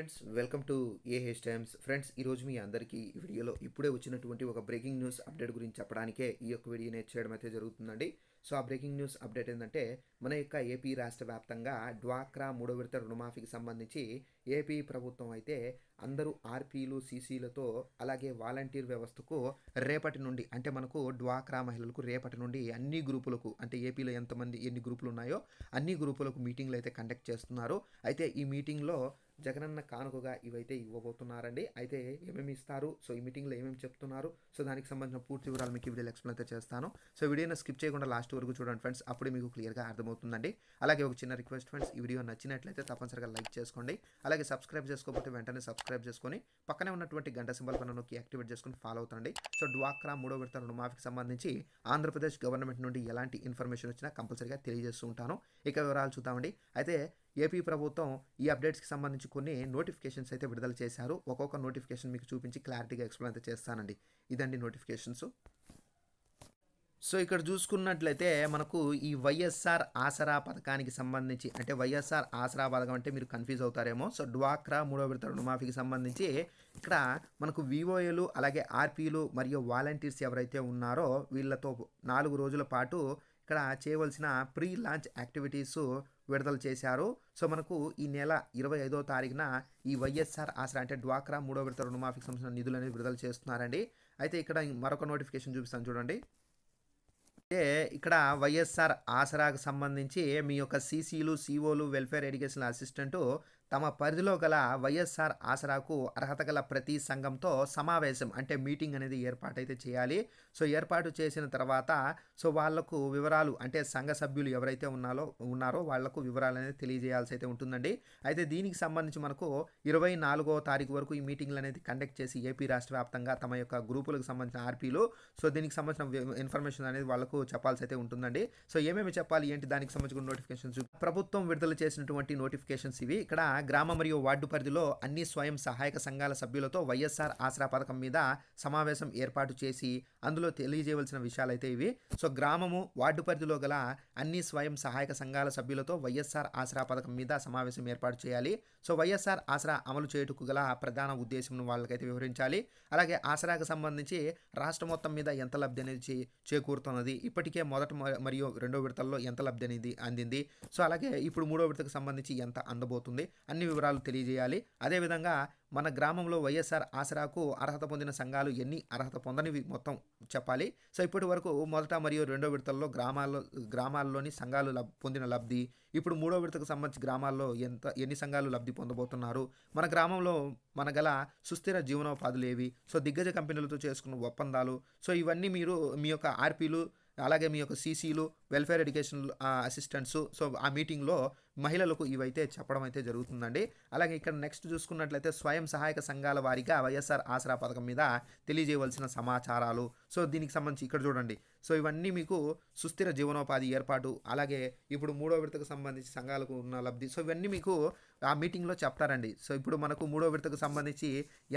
friends welcome to A H Times friends ఈరోజు మీ అందరికీ ఈ వీడియోలో ఇప్పుడే వచ్చినటువంటి ఒక బ్రేకింగ్ న్యూస్ అప్డేట్ గురించి చెప్పడానికే ఈ యొక్క వీడియోనే చేయడం అయితే జరుగుతుందండి సో ఆ బ్రేకింగ్ న్యూస్ అప్డేట్ ఏంటంటే మన యొక్క ఏపీ రాష్ట్ర వ్యాప్తంగా డ్వాక్రా మూడో విడత రుణమాఫీకి సంబంధించి ఏపీ ప్రభుత్వం అయితే అందరూ ఆర్పీలు సీసీలతో అలాగే వాలంటీర్ వ్యవస్థకు రేపటి నుండి అంటే మనకు డ్వాక్రా మహిళలకు రేపటి నుండి అన్ని గ్రూపులకు అంటే ఏపీలో ఎంతమంది ఎన్ని గ్రూపులు ఉన్నాయో అన్ని గ్రూపులకు మీటింగ్లు అయితే కండక్ట్ చేస్తున్నారు అయితే ఈ మీటింగ్లో జగనన్న కానుకగా ఇవైతే ఇవ్వబోతున్నారండి అయితే ఏమేమి ఇస్తారు సో ఈ మీటింగ్లో ఏమేమి చెప్తున్నారు సో దానికి సంబంధించిన పూర్తి వివరాలు మీకు వీడియోలో ఎక్స్ప్లెయిన్ అయితే చేస్తాను సో వీడియోని స్కిప్ చేయకుండా లాస్ట్ వరకు చూడండి ఫ్రెండ్స్ అప్పుడే మీకు క్లియర్గా అర్థమవుతుందండి అలాగే ఒక చిన్న రిక్వెస్ట్ ఫ్రెండ్స్ ఈ వీడియో నచ్చినట్లయితే తప్పనిసరిగా లైక్ చేసుకోండి అలాగే సబ్స్క్రైబ్ చేసుకోకపోతే వెంటనే సబ్స్క్రైబ్ చేసుకొని పక్కనే ఉన్నటువంటి గంట సింబల్ పైన నొక్కి యాక్టివేట్ చేసుకుని ఫాలో అవుతండి సో డ్వాక్రా మూడో విడత రుణమాఫీకి సంబంధించి ఆంధ్రప్రదేశ్ గవర్నమెంట్ నుండి ఎలాంటి ఇన్ఫర్మేషన్ వచ్చినా కంపల్సరిగా తెలియజేస్తూ ఉంటాను ఇక వివరాలు చూద్దామండి అయితే ఏపీ ప్రభుత్వం ఈ అప్డేట్స్కి సంబంధించి కొన్ని నోటిఫికేషన్స్ అయితే విడుదల చేశారు ఒక్కొక్క నోటిఫికేషన్ మీకు చూపించి క్లారిటీగా ఎక్స్ప్లెయిన్ అయితే చేస్తానండి ఇదండి నోటిఫికేషన్స్ సో ఇక్కడ చూసుకున్నట్లయితే మనకు ఈ వైఎస్ఆర్ ఆసరా పథకానికి సంబంధించి అంటే వైఎస్ఆర్ ఆసరా పథకం అంటే మీరు కన్ఫ్యూజ్ అవుతారేమో సో డ్వాక్రా మూడో విడత రుణమాఫీకి సంబంధించి ఇక్కడ మనకు వివోఏలు అలాగే ఆర్పీలు మరియు వాలంటీర్స్ ఎవరైతే ఉన్నారో వీళ్ళతో నాలుగు రోజుల పాటు ఇక్కడ చేయవలసిన ప్రీ లాంచ్ యాక్టివిటీస్ విడుదల చేశారు సో మనకు ఈ నెల ఇరవై ఐదో తారీఖున ఈ వైఎస్ఆర్ ఆసరా అంటే డ్వాక్రా మూడో విడత రుణమాఫీకి సంబంధించిన నిధులు అనేది విడుదల చేస్తున్నారండి అయితే ఇక్కడ మరొక నోటిఫికేషన్ చూపిస్తాను చూడండి అయితే ఇక్కడ వైఎస్ఆర్ ఆసరాకు సంబంధించి మీ యొక్క సీసీలు సీఓలు వెల్ఫేర్ ఎడ్యుకేషన్ అసిస్టెంటు తమ పరిధిలో గల వైఎస్ఆర్ ఆసరాకు అర్హత గల ప్రతి సంఘంతో సమావేశం అంటే మీటింగ్ అనేది ఏర్పాటైతే చేయాలి సో ఏర్పాటు చేసిన తర్వాత సో వాళ్లకు వివరాలు అంటే సంఘ సభ్యులు ఎవరైతే ఉన్నారో ఉన్నారో వాళ్లకు వివరాలు అనేది తెలియజేయాల్సి అయితే ఉంటుందండి అయితే దీనికి సంబంధించి మనకు ఇరవై నాలుగో తారీఖు వరకు ఈ మీటింగ్లు అనేది కండక్ట్ చేసి ఏపీ రాష్ట్ర వ్యాప్తంగా తమ యొక్క గ్రూపులకు సంబంధించిన ఆర్పీలు సో దీనికి సంబంధించిన ఇన్ఫర్మేషన్ అనేది వాళ్ళకు చెప్పాల్సి అయితే ఉంటుందండి సో ఏమేమి చెప్పాలి ఏంటి దానికి సంబంధించిన నోటిఫికేషన్స్ ప్రభుత్వం విడుదల చేసినటువంటి నోటిఫికేషన్స్ ఇవి ఇక్కడ గ్రామ మరియు వార్డు పరిధిలో అన్ని స్వయం సహాయక సంఘాల సభ్యులతో వైఎస్ఆర్ ఆసరా పథకం మీద సమావేశం ఏర్పాటు చేసి అందులో తెలియజేయవలసిన అయితే ఇవి సో గ్రామము వార్డు పరిధిలో గల అన్ని స్వయం సహాయక సంఘాల సభ్యులతో వైఎస్ఆర్ ఆసరా పథకం మీద సమావేశం ఏర్పాటు చేయాలి సో వైఎస్ఆర్ ఆసరా అమలు చేయుటకు గల ప్రధాన ఉద్దేశం వాళ్ళకైతే వివరించాలి అలాగే ఆసరాకు సంబంధించి రాష్ట్ర మొత్తం మీద ఎంత లబ్ధి అనేది చేకూరుతున్నది ఇప్పటికే మొదటి మరియు రెండో విడతల్లో ఎంత లబ్ధి అనేది అందింది సో అలాగే ఇప్పుడు మూడో విడతకు సంబంధించి ఎంత అందబోతుంది అన్ని వివరాలు తెలియజేయాలి అదేవిధంగా మన గ్రామంలో వైఎస్ఆర్ ఆసరాకు అర్హత పొందిన సంఘాలు ఎన్ని అర్హత పొందనివి మొత్తం చెప్పాలి సో ఇప్పటి వరకు మొదట మరియు రెండో విడతల్లో గ్రామాల్లో గ్రామాల్లోని సంఘాలు లబ్ పొందిన లబ్ధి ఇప్పుడు మూడో విడతకు సంబంధించి గ్రామాల్లో ఎంత ఎన్ని సంఘాలు లబ్ధి పొందబోతున్నారు మన గ్రామంలో మన గల సుస్థిర జీవనోపాధులు ఏవి సో దిగ్గజ కంపెనీలతో చేసుకున్న ఒప్పందాలు సో ఇవన్నీ మీరు మీ యొక్క ఆర్పీలు అలాగే మీ యొక్క సీసీలు వెల్ఫేర్ ఎడ్యుకేషన్ అసిస్టెంట్స్ సో ఆ మీటింగ్లో మహిళలకు ఇవైతే చెప్పడం అయితే జరుగుతుందండి అలాగే ఇక్కడ నెక్స్ట్ చూసుకున్నట్లయితే స్వయం సహాయక సంఘాల వారిగా వైఎస్ఆర్ ఆసరా పథకం మీద తెలియజేయవలసిన సమాచారాలు సో దీనికి సంబంధించి ఇక్కడ చూడండి సో ఇవన్నీ మీకు సుస్థిర జీవనోపాధి ఏర్పాటు అలాగే ఇప్పుడు మూడో విడతకు సంబంధించి సంఘాలకు ఉన్న లబ్ధి సో ఇవన్నీ మీకు ఆ మీటింగ్లో చెప్తారండి సో ఇప్పుడు మనకు మూడో విడతకు సంబంధించి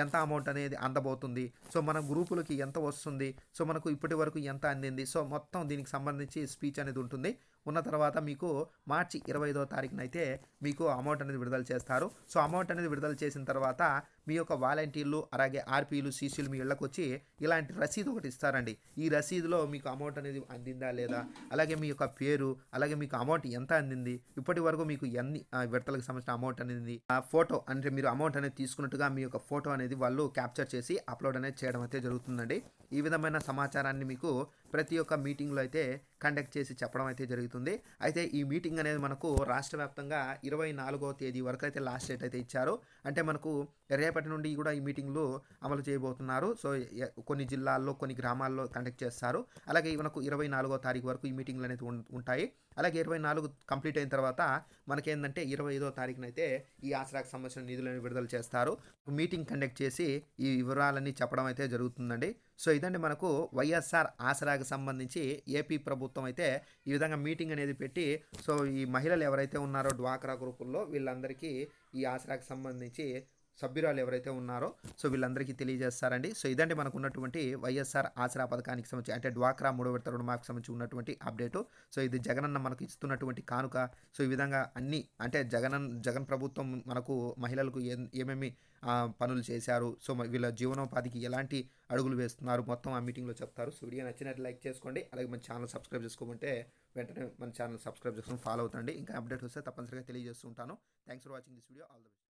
ఎంత అమౌంట్ అనేది అందబోతుంది సో మన గ్రూపులకి ఎంత వస్తుంది సో మనకు ఇప్పటి వరకు ఎంత అందింది సో మొత్తం దీనికి సంబంధించి స్పీచ్ అనేది ఉంటుంది ఉన్న తర్వాత మీకు మార్చి ఇరవై ఐదో తారీఖునైతే మీకు అమౌంట్ అనేది విడుదల చేస్తారు సో అమౌంట్ అనేది విడుదల చేసిన తర్వాత మీ యొక్క వాలంటీర్లు అలాగే ఆర్పీలు సీసీలు మీ ఇళ్ళకి వచ్చి ఇలాంటి రసీదు ఒకటి ఇస్తారండి ఈ రసీదులో మీకు అమౌంట్ అనేది అందిందా లేదా అలాగే మీ యొక్క పేరు అలాగే మీకు అమౌంట్ ఎంత అందింది ఇప్పటి వరకు మీకు ఎన్ని విడతలకు సంబంధించిన అమౌంట్ అనేది ఆ ఫోటో అంటే మీరు అమౌంట్ అనేది తీసుకున్నట్టుగా మీ యొక్క ఫోటో అనేది వాళ్ళు క్యాప్చర్ చేసి అప్లోడ్ అనేది చేయడం అయితే జరుగుతుందండి ఈ విధమైన సమాచారాన్ని మీకు ప్రతి ఒక్క మీటింగ్లో అయితే కండక్ట్ చేసి చెప్పడం అయితే జరుగుతుంది అయితే ఈ మీటింగ్ అనేది మనకు రాష్ట్ర వ్యాప్తంగా ఇరవై నాలుగో తేదీ వరకు అయితే లాస్ట్ డేట్ అయితే ఇచ్చారు అంటే మనకు రేపు రేపటి నుండి కూడా ఈ మీటింగ్లు అమలు చేయబోతున్నారు సో కొన్ని జిల్లాల్లో కొన్ని గ్రామాల్లో కండక్ట్ చేస్తారు అలాగే మనకు ఇరవై నాలుగో తారీఖు వరకు ఈ మీటింగ్లు అనేది ఉంటాయి అలాగే ఇరవై నాలుగు కంప్లీట్ అయిన తర్వాత మనకేందంటే ఇరవై ఐదో తారీఖునైతే ఈ ఆసరాకు సంబంధించిన నిధులను విడుదల చేస్తారు మీటింగ్ కండక్ట్ చేసి ఈ వివరాలన్నీ చెప్పడం అయితే జరుగుతుందండి సో ఇదండి మనకు వైఎస్ఆర్ ఆసరాకు సంబంధించి ఏపీ ప్రభుత్వం అయితే ఈ విధంగా మీటింగ్ అనేది పెట్టి సో ఈ మహిళలు ఎవరైతే ఉన్నారో డ్వాక్రా గ్రూపుల్లో వీళ్ళందరికీ ఈ ఆసరాకు సంబంధించి సభ్యురాలు ఎవరైతే ఉన్నారో సో వీళ్ళందరికీ తెలియజేస్తారండి సో ఇదండి మనకు ఉన్నటువంటి వైఎస్ఆర్ ఆసరా పథకానికి సంబంధించి అంటే డ్వాక్రా మూడో విడత రుణమాఫీకి సంబంధించి ఉన్నటువంటి అప్డేటు సో ఇది జగనన్న మనకు ఇస్తున్నటువంటి కానుక సో ఈ విధంగా అన్ని అంటే జగన్ జగన్ ప్రభుత్వం మనకు మహిళలకు ఏమేమి పనులు చేశారు సో వీళ్ళ జీవనోపాధికి ఎలాంటి అడుగులు వేస్తున్నారు మొత్తం ఆ మీటింగ్లో చెప్తారు సో వీడియో నచ్చినట్టు లైక్ చేసుకోండి అలాగే మన ఛానల్ సబ్స్క్రైబ్ చేసుకోమంటే వెంటనే మన ఛానల్ సబ్స్క్రైబ్ చేసుకుని ఫాలో అవుతుంది ఇంకా అప్డేట్ వస్తే తప్పనిసరిగా తెలియజేస్తుంటాను thanks for watching this video all the best